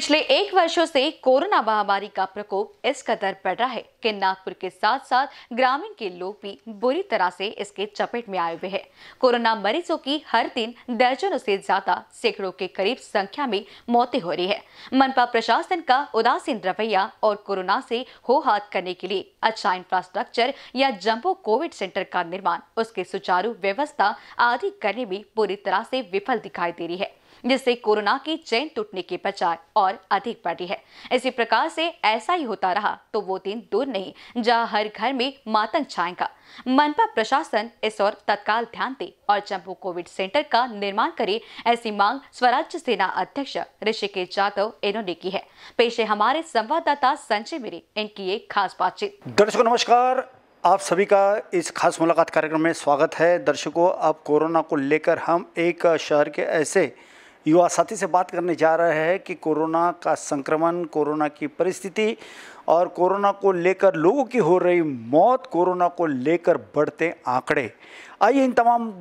पिछले एक वर्षों से कोरोना महामारी का प्रकोप इस कदर बढ़ रहा है कि नागपुर के साथ साथ ग्रामीण के लोग भी बुरी तरह से इसके चपेट में आए हुए हैं कोरोना मरीजों की हर दिन दर्जनों से ज्यादा सैकड़ों के करीब संख्या में मौतें हो रही है मनपा प्रशासन का उदासीन रवैया और कोरोना से हो हाथ करने के लिए अच्छा इंफ्रास्ट्रक्चर या जम्बो कोविड सेंटर का निर्माण उसके सुचारू व्यवस्था आदि करने में पूरी तरह से विफल दिखाई दे रही है जिससे कोरोना की चेन टूटने की बजाय और अधिक बढ़ी है इसी प्रकार से ऐसा ही होता रहा तो वो दिन दूर नहीं जहाँ हर घर में मातंग छाएगा मनपा प्रशासन इस और तत्काल ध्यान दे और जम्मू कोविड सेंटर का निर्माण करे ऐसी मांग स्वराज्य सेना अध्यक्ष ऋषिकेश जाधव इन्होंने की है पेशे हमारे संवाददाता संजय मेरे इनकी एक खास बातचीत दर्शकों नमस्कार आप सभी का इस खास मुलाकात कार्यक्रम में स्वागत है दर्शकों अब कोरोना को लेकर हम एक शहर के ऐसे युवा साथी से बात करने जा रहे हैं कि कोरोना का संक्रमण कोरोना की परिस्थिति और कोरोना को लेकर लोगों की हो रही मौत कोरोना को लेकर बढ़ते आंकड़े आइए इन तमाम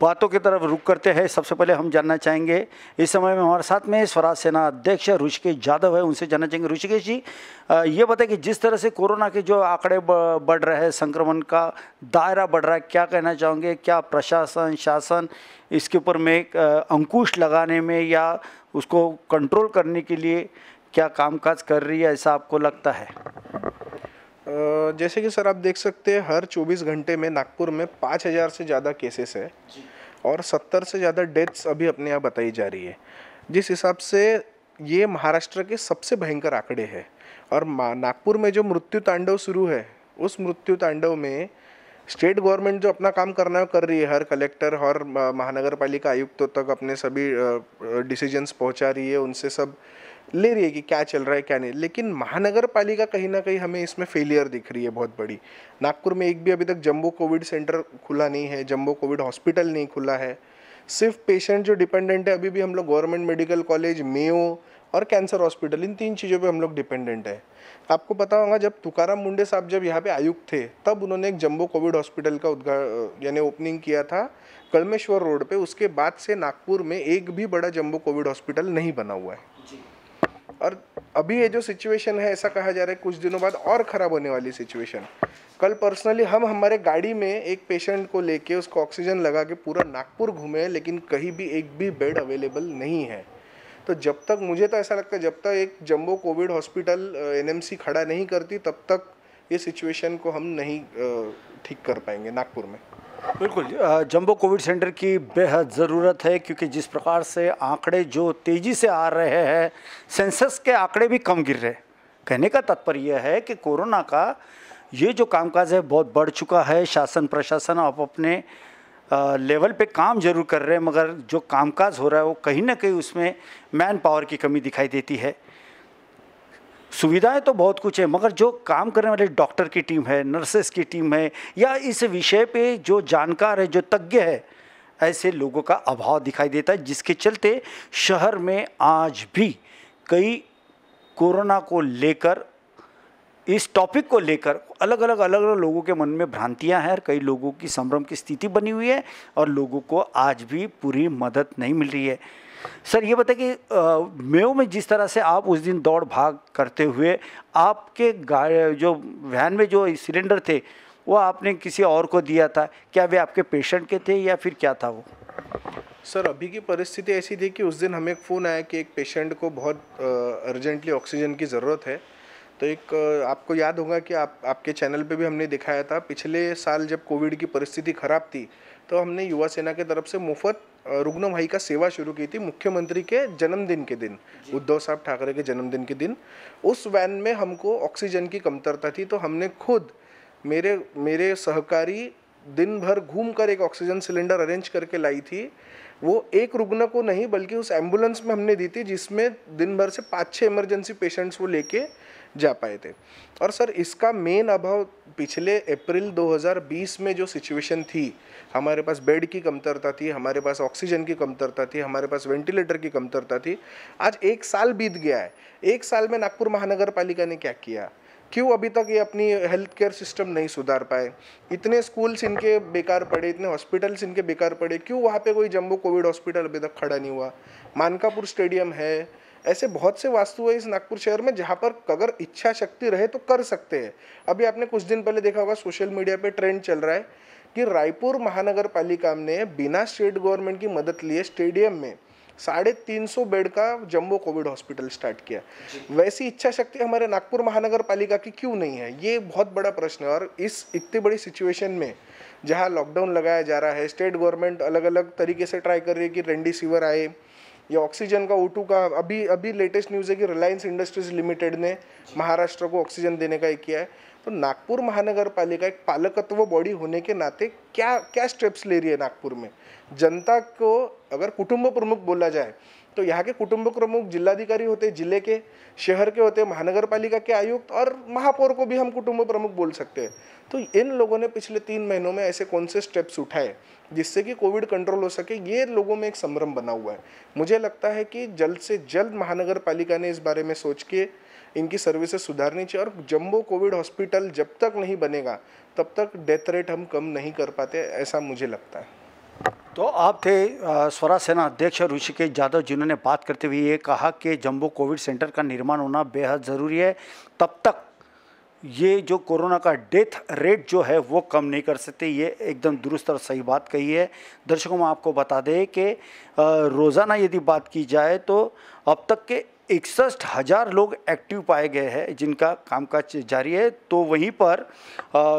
बातों की तरफ रुक करते हैं सबसे पहले हम जानना चाहेंगे इस समय में हमारे साथ में स्वराज सेना अध्यक्ष ऋषिकेश जाधव है उनसे जानना चाहेंगे ऋषिकेश जी ये बताएं कि जिस तरह से कोरोना के जो आंकड़े बढ़ रहे हैं संक्रमण का दायरा बढ़ रहा है क्या कहना चाहोगे क्या प्रशासन शासन इसके ऊपर में अंकुश लगाने में या उसको कंट्रोल करने के लिए क्या कामकाज कर रही है ऐसा आपको लगता है जैसे कि सर आप देख सकते हैं हर 24 घंटे में नागपुर में 5000 से ज़्यादा केसेस है और 70 से ज़्यादा डेथ्स अभी अपने यहाँ बताई जा रही है जिस हिसाब से ये महाराष्ट्र के सबसे भयंकर आंकड़े हैं और नागपुर में जो मृत्यु तांडव शुरू है उस मृत्यु तांडव में स्टेट गवर्नमेंट जो अपना काम करना है कर रही है हर कलेक्टर हर महानगर पालिका आयुक्तों तक अपने सभी डिसीजंस पहुंचा रही है उनसे सब ले रही है कि क्या चल रहा है क्या नहीं लेकिन महानगर पालिका कहीं ना कहीं हमें इसमें फेलियर दिख रही है बहुत बड़ी नागपुर में एक भी अभी तक जम्बो कोविड सेंटर खुला नहीं है जम्बो कोविड हॉस्पिटल नहीं खुला है सिर्फ पेशेंट जो डिपेंडेंट है अभी भी हम लोग गवर्नमेंट मेडिकल कॉलेज मेयो और कैंसर हॉस्पिटल इन तीन चीज़ों पे हम लोग डिपेंडेंट है आपको पता होगा जब तुकाराम मुंडे साहब जब यहाँ पे आयुक्त थे तब उन्होंने एक जम्बो कोविड हॉस्पिटल का उद्घाटन यानी ओपनिंग किया था कलमेश्वर रोड पे उसके बाद से नागपुर में एक भी बड़ा जम्बो कोविड हॉस्पिटल नहीं बना हुआ है और अभी ये जो सिचुएशन है ऐसा कहा जा रहा है कुछ दिनों बाद और ख़राब होने वाली सिचुएशन कल पर्सनली हम हमारे गाड़ी में एक पेशेंट को लेके उसको ऑक्सीजन लगा के पूरा नागपुर घूमे लेकिन कहीं भी एक भी बेड अवेलेबल नहीं है तो जब तक मुझे तो ऐसा लगता है जब तक एक जम्बो कोविड हॉस्पिटल एन खड़ा नहीं करती तब तक ये सिचुएशन को हम नहीं ठीक कर पाएंगे नागपुर में बिल्कुल जंबो कोविड सेंटर की बेहद ज़रूरत है क्योंकि जिस प्रकार से आंकड़े जो तेज़ी से आ रहे हैं सेंसस के आंकड़े भी कम गिर रहे कहने का तात्पर्य है कि कोरोना का ये जो कामकाज है बहुत बढ़ चुका है शासन प्रशासन आप अपने लेवल पे काम जरूर कर रहे हैं मगर जो कामकाज हो रहा है वो कहीं ना कहीं उसमें मैन पावर की कमी दिखाई देती है सुविधाएं तो बहुत कुछ है मगर जो काम करने वाले डॉक्टर की टीम है नर्सेस की टीम है या इस विषय पे जो जानकार है जो तज्ञ है ऐसे लोगों का अभाव दिखाई देता है जिसके चलते शहर में आज भी कई कोरोना को लेकर इस टॉपिक को लेकर अलग अलग अलग अलग लोगों के मन में भ्रांतियां हैं और कई लोगों की संभ्रम की स्थिति बनी हुई है और लोगों को आज भी पूरी मदद नहीं मिल रही है सर ये बताए कि मेव में जिस तरह से आप उस दिन दौड़ भाग करते हुए आपके जो वैन में जो सिलेंडर थे वो आपने किसी और को दिया था क्या वे आपके पेशेंट के थे या फिर क्या था वो सर अभी की परिस्थिति ऐसी थी कि उस दिन हमें एक फ़ोन आया कि एक पेशेंट को बहुत अर्जेंटली ऑक्सीजन की ज़रूरत है तो एक आपको याद होगा कि आप आपके चैनल पे भी हमने दिखाया था पिछले साल जब कोविड की परिस्थिति ख़राब थी तो हमने युवा सेना के तरफ से मुफ्त रुग्ण भाई का सेवा शुरू की थी मुख्यमंत्री के जन्मदिन के दिन उद्धव साहब ठाकरे के जन्मदिन के दिन उस वैन में हमको ऑक्सीजन की कमतरता थी तो हमने खुद मेरे मेरे सहकारी दिन भर घूम कर एक ऑक्सीजन सिलेंडर अरेंज करके लाई थी वो एक रुग्ण को नहीं बल्कि उस एम्बुलेंस में हमने दी थी जिसमें दिन भर से पाँच छः इमरजेंसी पेशेंट्स वो लेके जा पाए थे और सर इसका मेन अभाव पिछले अप्रैल 2020 में जो सिचुएशन थी हमारे पास बेड की कमतरता थी हमारे पास ऑक्सीजन की कमतरता थी हमारे पास वेंटिलेटर की कमतरता थी आज एक साल बीत गया है एक साल में नागपुर महानगर पालिका ने क्या किया क्यों अभी तक ये अपनी हेल्थ केयर सिस्टम नहीं सुधार पाए इतने स्कूल्स इनके बेकार पड़े इतने हॉस्पिटल्स इनके बेकार पड़े क्यों वहाँ पे कोई जम्बो कोविड हॉस्पिटल अभी तक खड़ा नहीं हुआ मानकापुर स्टेडियम है ऐसे बहुत से वास्तु है इस नागपुर शहर में जहाँ पर अगर इच्छा शक्ति रहे तो कर सकते हैं अभी आपने कुछ दिन पहले देखा होगा सोशल मीडिया पे ट्रेंड चल रहा है कि रायपुर महानगर पालिका ने बिना स्टेट गवर्नमेंट की मदद लिए स्टेडियम में साढ़े तीन सौ बेड का जम्बो कोविड हॉस्पिटल स्टार्ट किया वैसी इच्छा शक्ति हमारे नागपुर महानगर पालिका की क्यों नहीं है ये बहुत बड़ा प्रश्न है और इस इतनी बड़ी सिचुएशन में जहाँ लॉकडाउन लगाया जा रहा है स्टेट गवर्नमेंट अलग अलग तरीके से ट्राई कर रही है कि रेंडी सीवर आए ये ऑक्सीजन का ओ का अभी अभी लेटेस्ट न्यूज़ है कि रिलायंस इंडस्ट्रीज लिमिटेड ने महाराष्ट्र को ऑक्सीजन देने का एक किया है तो नागपुर महानगर पालिका एक पालकत्व बॉडी होने के नाते क्या क्या स्टेप्स ले रही है नागपुर में जनता को अगर कुटुंब प्रमुख बोला जाए तो यहाँ के कुटुंब प्रमुख जिलाधिकारी होते जिले के शहर के होते महानगर पालिका के आयुक्त और महापौर को भी हम कुटुंब प्रमुख बोल सकते हैं तो इन लोगों ने पिछले तीन महीनों में ऐसे कौन से स्टेप्स उठाए जिससे कि कोविड कंट्रोल हो सके ये लोगों में एक संभ्रम बना हुआ है मुझे लगता है कि जल्द से जल्द महानगर पालिका ने इस बारे में सोच के इनकी सर्विसेज सुधारनी चाहिए और जम्बो कोविड हॉस्पिटल जब तक नहीं बनेगा तब तक डेथ रेट हम कम नहीं कर पाते ऐसा मुझे लगता है तो आप थे स्वरा सेना अध्यक्ष ऋषिकेश यादव जिन्होंने बात करते हुए ये कहा कि जम्बो कोविड सेंटर का निर्माण होना बेहद ज़रूरी है तब तक ये जो कोरोना का डेथ रेट जो है वो कम नहीं कर सकते ये एकदम दुरुस्त और सही बात कही है दर्शकों में आपको बता दें कि रोज़ाना यदि बात की जाए तो अब तक के इकसठ हज़ार लोग एक्टिव पाए गए हैं जिनका कामकाज जारी है तो वहीं पर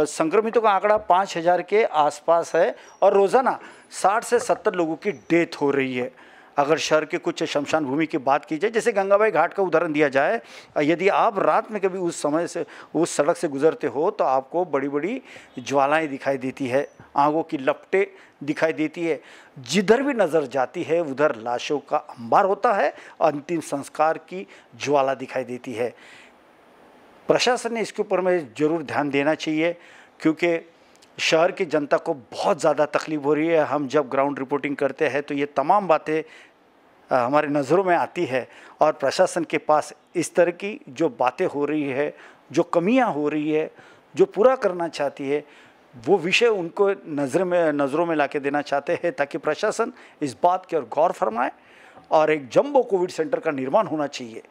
संक्रमितों का आंकड़ा पाँच हज़ार के आसपास है और रोज़ाना साठ से सत्तर लोगों की डेथ हो रही है अगर शहर के कुछ शमशान भूमि की बात की जाए जैसे गंगाबाई घाट का उदाहरण दिया जाए यदि आप रात में कभी उस समय से उस सड़क से गुजरते हो तो आपको बड़ी बड़ी ज्वालाएँ दिखाई देती है आँगों की लपटे दिखाई देती है जिधर भी नज़र जाती है उधर लाशों का अंबार होता है अंतिम संस्कार की ज्वाला दिखाई देती है प्रशासन ने इसके ऊपर में ज़रूर ध्यान देना चाहिए क्योंकि शहर की जनता को बहुत ज़्यादा तकलीफ हो रही है हम जब ग्राउंड रिपोर्टिंग करते हैं तो ये तमाम बातें हमारे नज़रों में आती है और प्रशासन के पास इस तरह की जो बातें हो रही है जो कमियां हो रही है जो पूरा करना चाहती है वो विषय उनको नज़र में नज़रों में ला के देना चाहते हैं ताकि प्रशासन इस बात की ओर गौर फरमाए और एक जम्बो कोविड सेंटर का निर्माण होना चाहिए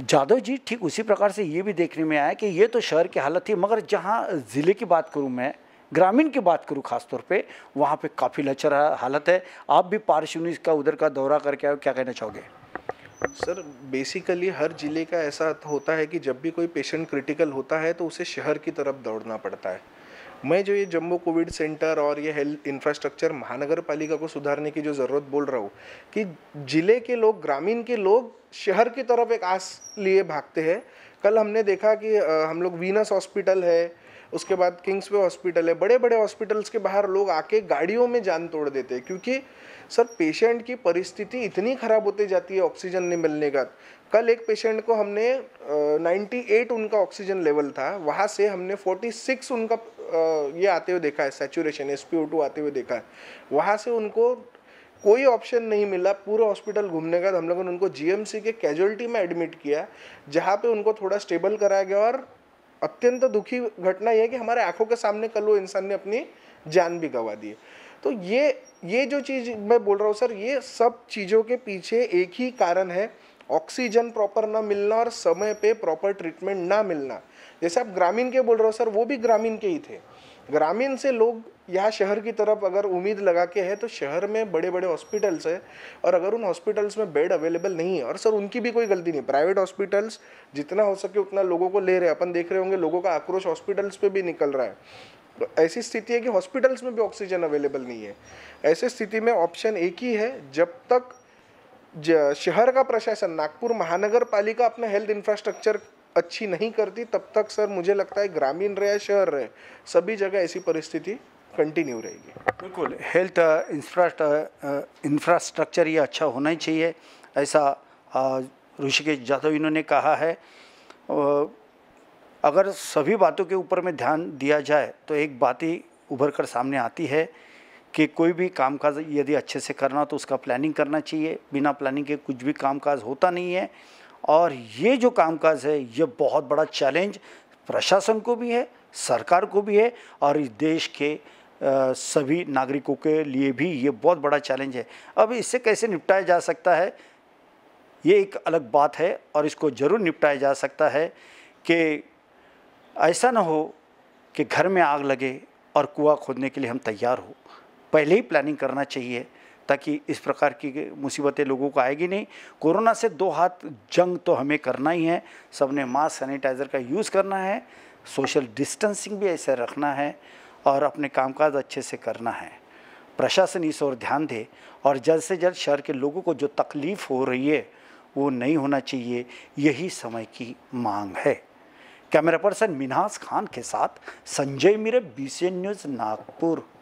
जादव जी ठीक उसी प्रकार से ये भी देखने में आया कि ये तो शहर की हालत थी मगर जहाँ ज़िले की बात करूँ मैं ग्रामीण की बात करूँ खासतौर पे वहाँ पे काफ़ी लचर हालत है आप भी पार्श्वनीस का उधर का दौरा करके आए क्या कहना चाहोगे सर बेसिकली हर ज़िले का ऐसा होता है कि जब भी कोई पेशेंट क्रिटिकल होता है तो उसे शहर की तरफ दौड़ना पड़ता है मैं जो ये जम्बो कोविड सेंटर और ये हेल्थ इंफ्रास्ट्रक्चर महानगर पालिका को सुधारने की जो ज़रूरत बोल रहा हूँ कि ज़िले के लोग ग्रामीण के लोग शहर की तरफ एक आस लिए भागते हैं कल हमने देखा कि हम लोग वीनस हॉस्पिटल है उसके बाद किंग्स वे हॉस्पिटल है बड़े बड़े हॉस्पिटल्स के बाहर लोग आके गाड़ियों में जान तोड़ देते हैं क्योंकि सर पेशेंट की परिस्थिति इतनी ख़राब होती जाती है ऑक्सीजन नहीं मिलने का कल एक पेशेंट को हमने नाइन्टी एट उनका ऑक्सीजन लेवल था वहाँ से हमने फोर्टी सिक्स उनका ये आते हुए देखा है सेचुरेशन एस आते हुए देखा है वहाँ से उनको कोई ऑप्शन नहीं मिला पूरा हॉस्पिटल घूमने का तो हम लोगों ने उनको जीएमसी के कैजुअलिटी में एडमिट किया जहाँ पे उनको थोड़ा स्टेबल कराया गया और अत्यंत दुखी घटना यह है कि हमारे आंखों के सामने कल वो इंसान ने अपनी जान भी गंवा दी तो ये ये जो चीज़ मैं बोल रहा हूँ सर ये सब चीज़ों के पीछे एक ही कारण है ऑक्सीजन प्रॉपर ना मिलना और समय पे प्रॉपर ट्रीटमेंट ना मिलना जैसे आप ग्रामीण के बोल रहे हो सर वो भी ग्रामीण के ही थे ग्रामीण से लोग यहाँ शहर की तरफ अगर उम्मीद लगा के है तो शहर में बड़े बड़े हॉस्पिटल्स है और अगर उन हॉस्पिटल्स में बेड अवेलेबल नहीं है और सर उनकी भी कोई गलती नहीं प्राइवेट हॉस्पिटल्स जितना हो सके उतना लोगों को ले रहे हैं अपन देख रहे होंगे लोगों का आक्रोश हॉस्पिटल्स पर भी निकल रहा है तो ऐसी स्थिति है कि हॉस्पिटल्स में भी ऑक्सीजन अवेलेबल नहीं है ऐसी स्थिति में ऑप्शन एक ही है जब तक ज शहर का प्रशासन नागपुर महानगर पालिका अपना हेल्थ इंफ्रास्ट्रक्चर अच्छी नहीं करती तब तक सर मुझे लगता है ग्रामीण रहे शहर रहे सभी जगह ऐसी परिस्थिति कंटिन्यू रहेगी बिल्कुल हेल्थ इंफ्रास्ट्रक्चर uh, uh, ये अच्छा होना ही चाहिए ऐसा uh, ऋषिकेश जाधव इन्होंने कहा है अगर सभी बातों के ऊपर में ध्यान दिया जाए तो एक बात ही उभर कर सामने आती है कि कोई भी कामकाज यदि अच्छे से करना तो उसका प्लानिंग करना चाहिए बिना प्लानिंग के कुछ भी कामकाज होता नहीं है और ये जो कामकाज है ये बहुत बड़ा चैलेंज प्रशासन को भी है सरकार को भी है और इस देश के सभी नागरिकों के लिए भी ये बहुत बड़ा चैलेंज है अब इससे कैसे निपटाया जा सकता है ये एक अलग बात है और इसको ज़रूर निपटाया जा सकता है कि ऐसा ना हो कि घर में आग लगे और कुआं खोदने के लिए हम तैयार हो पहले ही प्लानिंग करना चाहिए ताकि इस प्रकार की मुसीबतें लोगों को आएगी नहीं कोरोना से दो हाथ जंग तो हमें करना ही है सबने मास्क सैनिटाइज़र का यूज़ करना है सोशल डिस्टेंसिंग भी ऐसे रखना है और अपने कामकाज अच्छे से करना है प्रशासन इस ओर ध्यान दे और जल्द से जल्द शहर के लोगों को जो तकलीफ़ हो रही है वो नहीं होना चाहिए यही समय की मांग है कैमरा पर्सन मिनास खान के साथ संजय मीरे बी न्यूज़ नागपुर